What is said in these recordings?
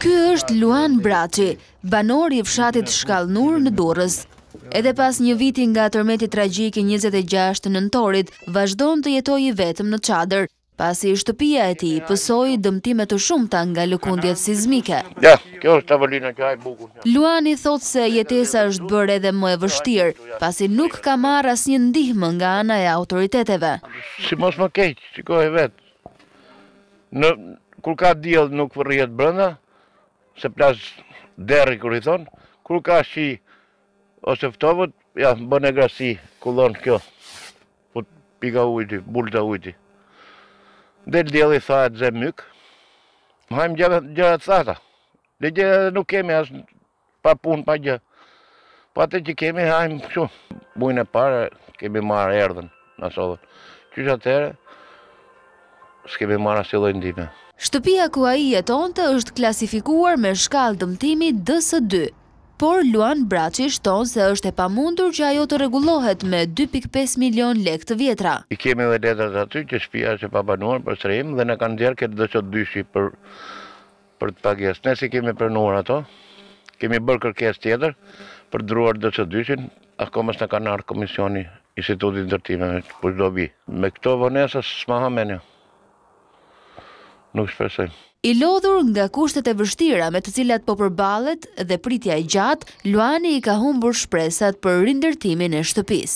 Ky është Luan Braci, banor i fshatit Shkallnur në Durës. Edhe pas një vitin nga tërmeti tragjiki 26 nëntorit, vazhdon të jetoj i vetëm në qader, pas i shtëpia e ti pësoj dëmtime të shumëta nga lëkundjet sizmike. Luan i thotë se jetesa është bërë edhe më e vështirë, pas i nuk ka marrë as një ndihmë nga ana e autoriteteve. Si mos më keqë, si kohë e vetë. Kur ka djelë nuk vërrijet brënda, se plas deri kur i thon, kur ka shi ose ftovët, ja bën e grasi kullon kjo. Po pika ujti, bulta ujti. Del djeli tha e dze myk, më hajmë gjera, gjera të thata. Dhe nuk kemi as pa punë, pa gjë. Pa po të që kemi hajmë shumë. Bujnë e pare kemi marë erdhen në sotë. Qysh atëherë, s'kemi marra si lojnë dime. Shtëpia ku a i jetonte është klasifikuar me shkallë dëmtimi DS2, por Luan Braci shtonë se është e pamundur që ajo të regulohet me 2.5 milion lek të vjetra. I kemi dhe letrat aty që shpia është e pabanuar për sërim dhe në kanë djerë këtë DS2 për, për të pagjes. Ne si kemi përnuar ato, kemi bërë kërkes tjetër për druar DS2 si ako në kanarë komisioni institutit ndërtime, Me këto vënesës s'ma hamenja nuk I lodhur nga kushtet e vështira me të cilat po përbalet dhe pritja i gjatë, Luani i ka humbur shpresat për rindërtimin e shtëpis.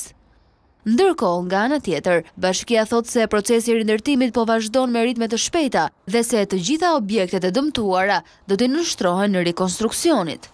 Ndërko nga në tjetër, bashkia thot se procesi rindërtimit po vazhdon me ritme të shpejta dhe se të gjitha objektet e dëmtuara do të nështrohen në rekonstruksionit.